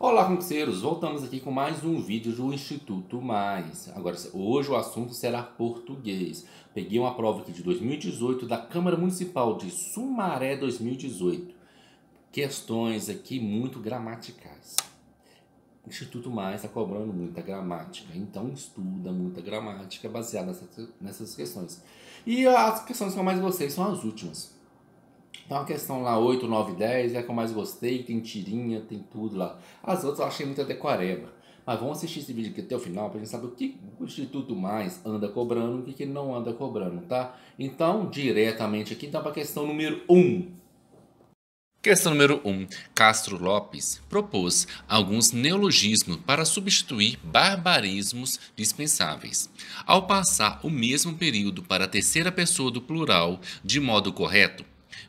Olá, concurseiros! Voltamos aqui com mais um vídeo do Instituto Mais. Agora, hoje o assunto será português. Peguei uma prova aqui de 2018 da Câmara Municipal de Sumaré 2018. Questões aqui muito gramaticais. O Instituto Mais está cobrando muita gramática, então estuda muita gramática baseada nessas, nessas questões. E as questões que eu mais gostei são as últimas. Então a questão lá 8, 9, 10 é a que eu mais gostei, tem tirinha, tem tudo lá. As outras eu achei muito decoreba. Mas vamos assistir esse vídeo aqui até o final para a gente saber o que o Instituto Mais anda cobrando e o que ele não anda cobrando, tá? Então, diretamente aqui, então para a questão número 1. Um. Questão número 1. Um. Castro Lopes propôs alguns neologismos para substituir barbarismos dispensáveis. Ao passar o mesmo período para a terceira pessoa do plural de modo correto,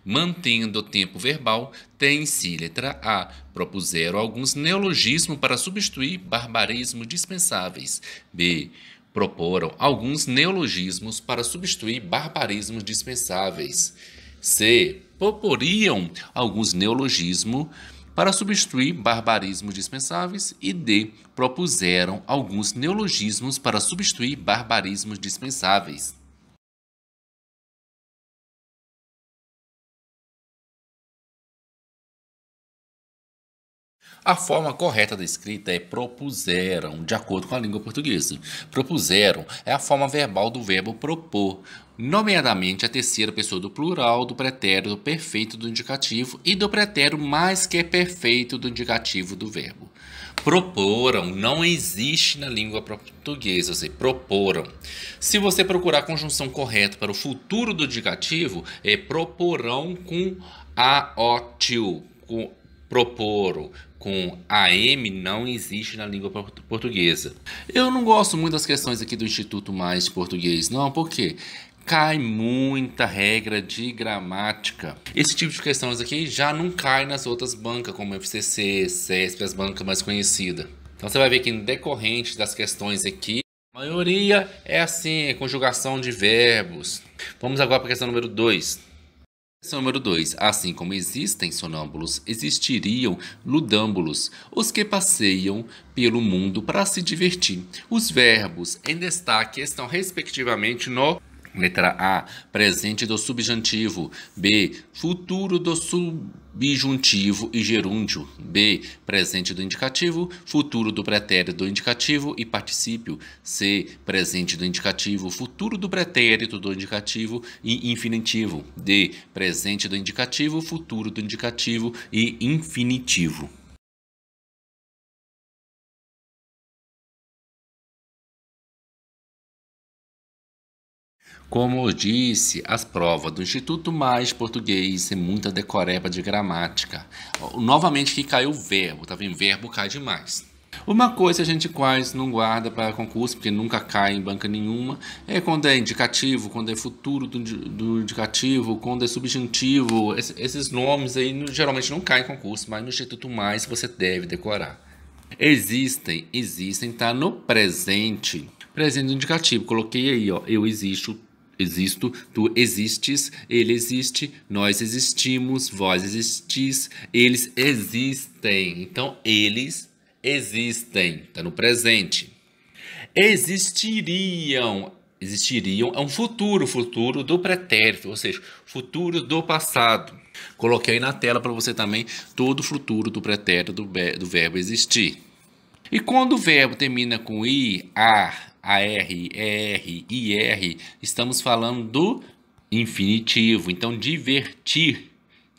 Mantendo o tempo verbal, tem-se, letra A, propuseram alguns neologismos para substituir barbarismos dispensáveis. B. Proporam alguns neologismos para substituir barbarismos dispensáveis. C. Proporiam alguns neologismos para substituir barbarismos dispensáveis e D. Propuseram alguns neologismos para substituir barbarismos dispensáveis. A forma correta da escrita é propuseram, de acordo com a língua portuguesa. Propuseram é a forma verbal do verbo propor, nomeadamente a terceira pessoa do plural, do pretérito perfeito do indicativo e do pretérito mais que perfeito do indicativo do verbo. Proporam não existe na língua portuguesa, você proporam. Se você procurar a conjunção correta para o futuro do indicativo, é proporão com a o com propor com AM não existe na língua portuguesa. Eu não gosto muito das questões aqui do Instituto Mais Português, não, porque cai muita regra de gramática. Esse tipo de questões aqui já não cai nas outras bancas, como FCC, CESP, as bancas mais conhecidas. Então você vai ver que no decorrente das questões aqui, a maioria é assim, é conjugação de verbos. Vamos agora para a questão número 2. Questão número 2. Assim como existem sonâmbulos, existiriam ludâmbulos, os que passeiam pelo mundo para se divertir. Os verbos em destaque estão respectivamente no Letra A, presente do subjuntivo. B, futuro do subjuntivo e gerúndio. B, presente do indicativo, futuro do pretérito do indicativo e particípio. C, presente do indicativo, futuro do pretérito do indicativo e infinitivo. D, presente do indicativo, futuro do indicativo e infinitivo. Como eu disse, as provas do Instituto Mais Português é muita decoreba de gramática. Novamente que caiu o verbo, tá vendo? Verbo cai demais. Uma coisa a gente quase não guarda para concurso, porque nunca cai em banca nenhuma, é quando é indicativo, quando é futuro do, do indicativo, quando é subjuntivo. Es, esses nomes aí geralmente não caem em concurso, mas no Instituto Mais você deve decorar. Existem, existem, tá no presente. Presente indicativo, coloquei aí, ó, eu existo, Existo, tu existes, ele existe, nós existimos, vós existis, eles existem. Então, eles existem, está no presente. Existiriam, existiriam é um futuro, futuro do pretérito, ou seja, futuro do passado. Coloquei aí na tela para você também todo o futuro do pretérito do, do verbo existir. E quando o verbo termina com i, ar, a r ER, IR, estamos falando do infinitivo. Então, divertir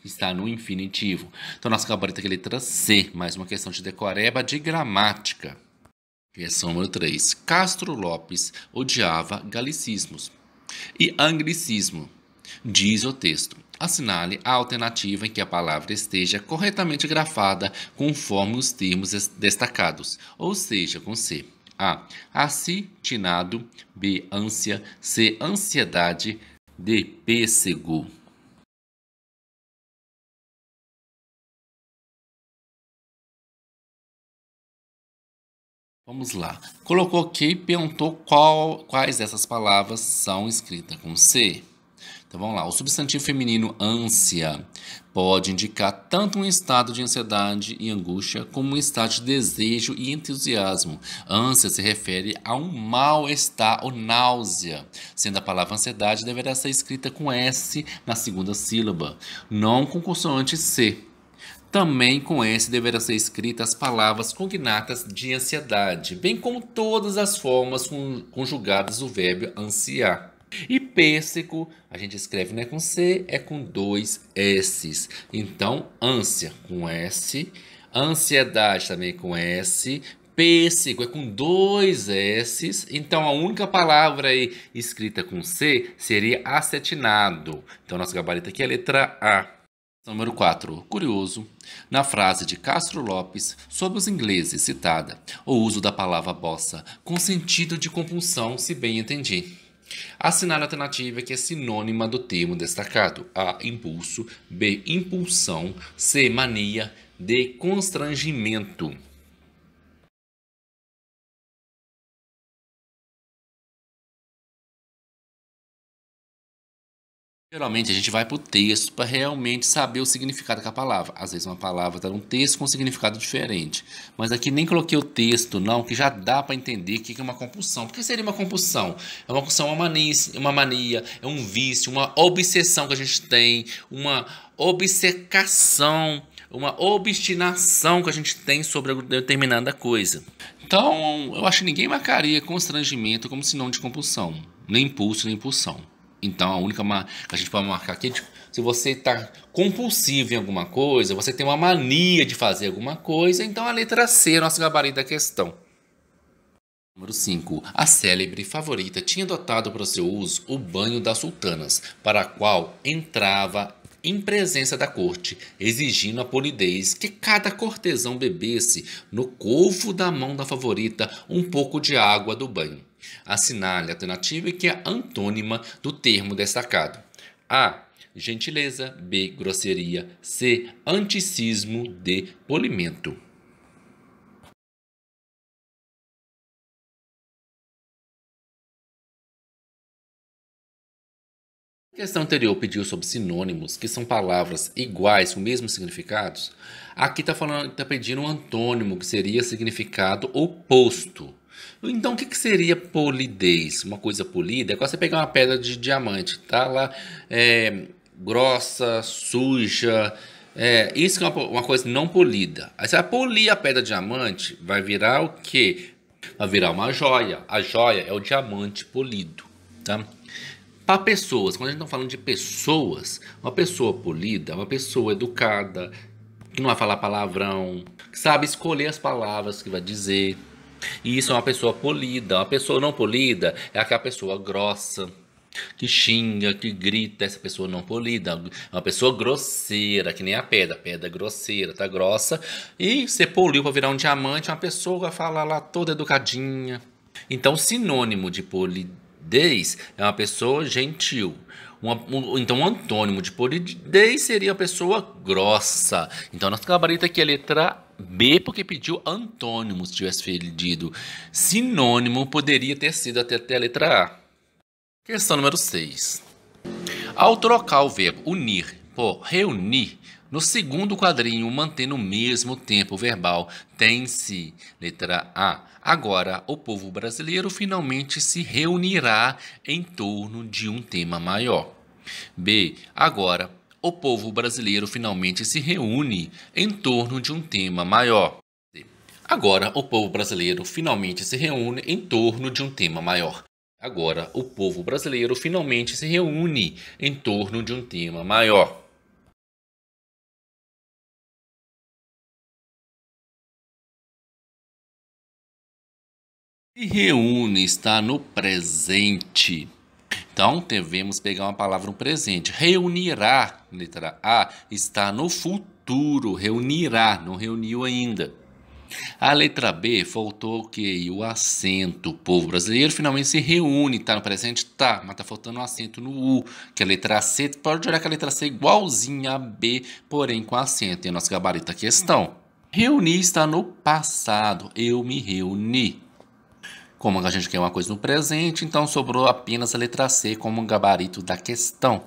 está no infinitivo. Então, nosso gabarito aqui é letra C, mais uma questão de decoreba de gramática. Questão é número 3. Castro Lopes odiava galicismos e anglicismo, diz o texto. Assinale a alternativa em que a palavra esteja corretamente grafada conforme os termos destacados, ou seja, com C. A. Acitinado. B. Ânsia. C. Ansiedade. D. Pêssego. Vamos lá. Colocou aqui e perguntou qual, quais dessas palavras são escritas com C. Então vamos lá. O substantivo feminino ânsia pode indicar tanto um estado de ansiedade e angústia como um estado de desejo e entusiasmo. Ânsia se refere a um mal-estar ou náusea, sendo a palavra ansiedade deverá ser escrita com S na segunda sílaba, não com consoante C. Também com S deverá ser escrita as palavras cognatas de ansiedade, bem como todas as formas conjugadas do verbo ansiar. E pêssego, a gente escreve não é com C, é com dois S's. Então, ânsia com S, ansiedade também com S, pêssego é com dois S's. Então, a única palavra aí escrita com C seria acetinado. Então, nosso gabarito aqui é a letra A. Número 4. Curioso. Na frase de Castro Lopes sobre os ingleses citada, o uso da palavra bossa com sentido de compulsão, se bem entendi. Assinar alternativa que é sinônima do termo destacado: A. Impulso, B. Impulsão, C. Mania, D. Constrangimento. Geralmente a gente vai para o texto para realmente saber o significado da palavra. Às vezes uma palavra está num texto com um significado diferente. Mas aqui nem coloquei o texto, não, que já dá para entender o que é uma compulsão. O que seria uma compulsão? É uma compulsão, uma mania, uma mania, é um vício, uma obsessão que a gente tem, uma obcecação, uma obstinação que a gente tem sobre determinada coisa. Então, eu acho que ninguém marcaria constrangimento como sinônimo de compulsão, nem impulso, nem impulsão. Então a única que a gente pode marcar aqui, é, tipo, se você está compulsivo em alguma coisa, você tem uma mania de fazer alguma coisa, então a letra C é o nosso gabarito da questão. Número 5. A célebre favorita tinha adotado para o seu uso o banho das sultanas, para a qual entrava em presença da corte, exigindo a polidez que cada cortesão bebesse no colfo da mão da favorita um pouco de água do banho. Assinale a alternativa que é antônima do termo destacado. A. Gentileza. B. Grosseria. C. Anticismo. D. Polimento. A questão anterior pediu sobre sinônimos, que são palavras iguais com o mesmo significado. Aqui está tá pedindo um antônimo, que seria significado oposto. Então, o que, que, seria polidez? Uma coisa polida é quando você pegar uma pedra de diamante, tá lá é, grossa, suja. É, isso é uma, uma, coisa não polida. Aí você vai polir a pedra de diamante, vai virar o quê? Vai virar uma joia. A joia é o diamante polido, tá? Para pessoas, quando a gente está falando de pessoas, uma pessoa polida é uma pessoa educada, que não vai falar palavrão, que sabe escolher as palavras que vai dizer, e isso é uma pessoa polida. Uma pessoa não polida é aquela pessoa grossa, que xinga, que grita, essa pessoa não polida, é uma pessoa grosseira, que nem a pedra, a pedra é grosseira, tá grossa, e você poliu para virar um diamante, uma pessoa vai falar lá toda educadinha. Então, sinônimo de polidez é uma pessoa gentil. Uma, um, então, um antônimo de polidez seria a pessoa grossa. Então, nosso gabarito aqui é a letra B, porque pediu antônimo se tivesse pedido sinônimo, poderia ter sido até, até a letra A. Questão número 6. Ao trocar o verbo unir por reunir, no segundo quadrinho, mantendo o mesmo tempo verbal, tem-se letra A. Agora, o povo brasileiro finalmente se reunirá em torno de um tema maior. B. Agora, o povo brasileiro finalmente se reúne em torno de um tema maior. Agora, o povo brasileiro finalmente se reúne em torno de um tema maior. Agora, o povo brasileiro finalmente se reúne em torno de um tema maior. Se reúne está no presente. Então, devemos pegar uma palavra no um presente. Reunirá, letra A, está no futuro. Reunirá, não reuniu ainda. A letra B faltou o quê? O acento. O povo brasileiro finalmente se reúne. Tá no presente? Tá, mas tá faltando um acento no U, que é a letra C. Pode olhar que a letra C é igualzinha a B, porém com acento. E nosso gabarito a é questão. Reunir está no passado. Eu me reuni. Como a gente quer uma coisa no presente, então sobrou apenas a letra C como gabarito da questão.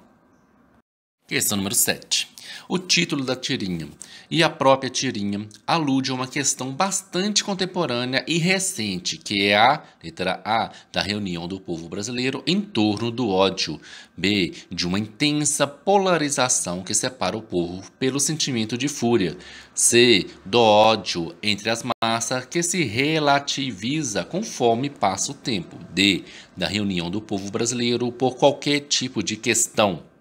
Questão número 7. O título da tirinha e a própria tirinha alude a uma questão bastante contemporânea e recente, que é a letra A da reunião do povo brasileiro em torno do ódio, B de uma intensa polarização que separa o povo pelo sentimento de fúria, C do ódio entre as massas que se relativiza conforme passa o tempo, D da reunião do povo brasileiro por qualquer tipo de questão.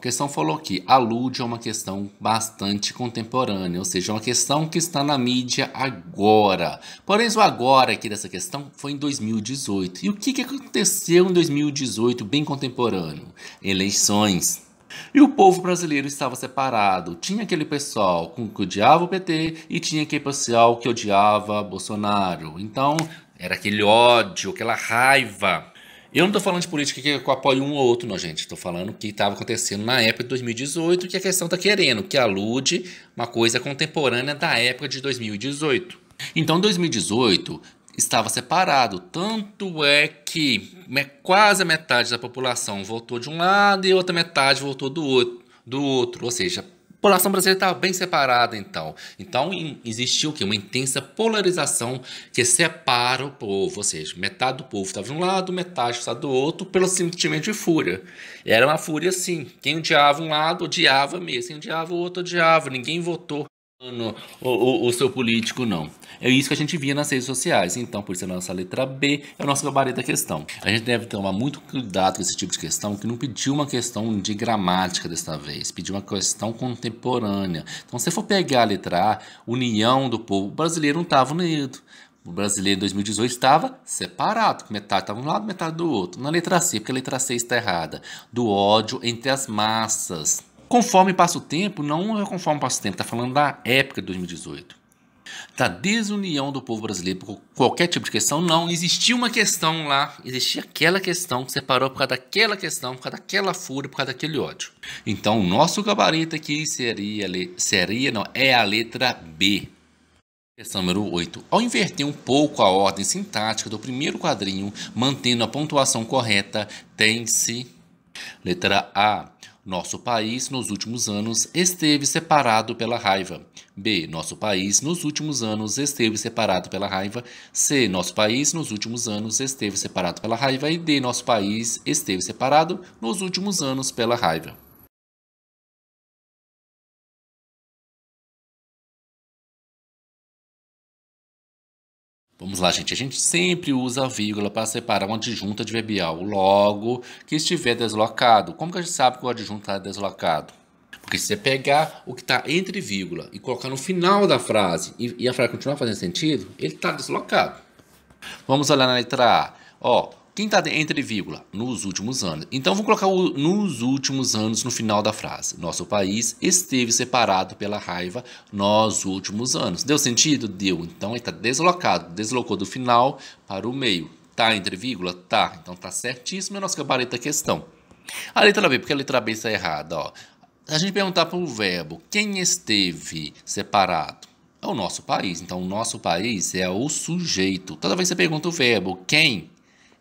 a questão falou aqui, alude a é uma questão bastante contemporânea, ou seja, é uma questão que está na mídia agora. Porém, o agora aqui dessa questão foi em 2018. E o que, que aconteceu em 2018, bem contemporâneo? Eleições. E o povo brasileiro estava separado. Tinha aquele pessoal que odiava o PT e tinha aquele pessoal que odiava Bolsonaro. Então, era aquele ódio, aquela raiva eu não estou falando de política que eu é apoio um ou outro, não, gente. Estou falando que estava acontecendo na época de 2018, que a questão está querendo, que alude uma coisa contemporânea da época de 2018. Então, 2018 estava separado. Tanto é que quase a metade da população votou de um lado e outra metade votou do outro. Do outro. Ou seja, a população brasileira estava bem separada então. Então existiu que uma intensa polarização que separa o povo, ou seja, metade do povo estava de um lado, metade estava do outro, pelo sentimento de fúria. Era uma fúria assim, quem odiava um lado odiava mesmo, quem odiava o outro odiava, ninguém votou. O, o, o, seu político não. É isso que a gente via nas redes sociais. Então, por ser a nossa letra B, é o nosso gabarito da questão. A gente deve tomar muito cuidado com esse tipo de questão, que não pediu uma questão de gramática desta vez, pediu uma questão contemporânea. Então, se for pegar a letra A, união do povo brasileiro não estava unido. O brasileiro em 2018 estava separado, metade estava um lado, metade do outro. Na letra C, porque a letra C está errada, do ódio entre as massas Conforme passa o tempo, não é conforme passa o tempo, está falando da época de 2018. Da desunião do povo brasileiro por qualquer tipo de questão, não existia uma questão lá, existia aquela questão que separou por causa daquela questão, por causa daquela fúria, por causa daquele ódio. Então, o nosso gabarito aqui seria, seria não, é a letra B. Questão número 8. Ao inverter um pouco a ordem sintática do primeiro quadrinho, mantendo a pontuação correta, tem-se. Letra A. Nosso país, nos últimos anos, esteve separado pela raiva. B. Nosso país, nos últimos anos, esteve separado pela raiva. C. Nosso país, nos últimos anos, esteve separado pela raiva. E D. Nosso país esteve separado nos últimos anos pela raiva. Vamos lá, gente. A gente sempre usa a vírgula para separar um adjunto adverbial, logo, que estiver deslocado. Como que a gente sabe que o adjunto está deslocado? Porque se você pegar o que está entre vírgula e colocar no final da frase e, e a frase continuar fazendo sentido, ele está deslocado. Vamos olhar na letra A. Ó, quem está entre vírgula? Nos últimos anos. Então vou colocar o nos últimos anos no final da frase. Nosso país esteve separado pela raiva nos últimos anos. Deu sentido? Deu. Então ele está deslocado. Deslocou do final para o meio. Tá entre vírgula? Tá. Então tá certíssimo é nosso gabarito da questão. A letra B, porque a letra B está errada, ó. A gente perguntar para o verbo quem esteve separado é o nosso país. Então, o nosso país é o sujeito. Toda vez que você pergunta o verbo quem,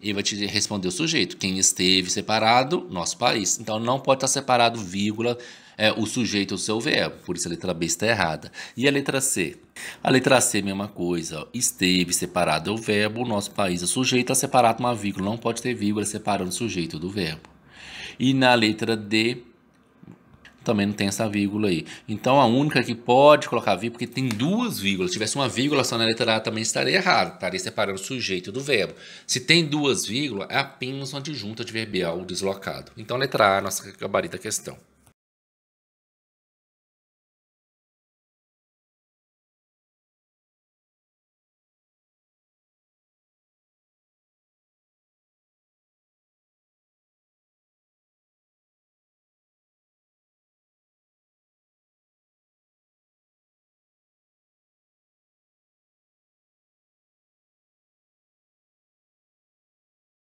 e vai te responder o sujeito, quem esteve separado, nosso país. Então não pode estar separado, vírgula, é, o sujeito do o seu verbo. Por isso a letra B está errada. E a letra C? A letra C, mesma coisa. Esteve separado é o verbo, nosso país é o sujeito, está separado uma vírgula. Não pode ter vírgula separando o sujeito do verbo. E na letra D, também não tem essa vírgula aí. Então a única que pode colocar vírgula, porque tem duas vírgulas. Se tivesse uma vírgula só na letra A também estaria errado, estaria separando o sujeito do verbo. Se tem duas vírgulas, é apenas uma adjunta adverbial deslocado. Então a letra A é a nossa gabarita questão.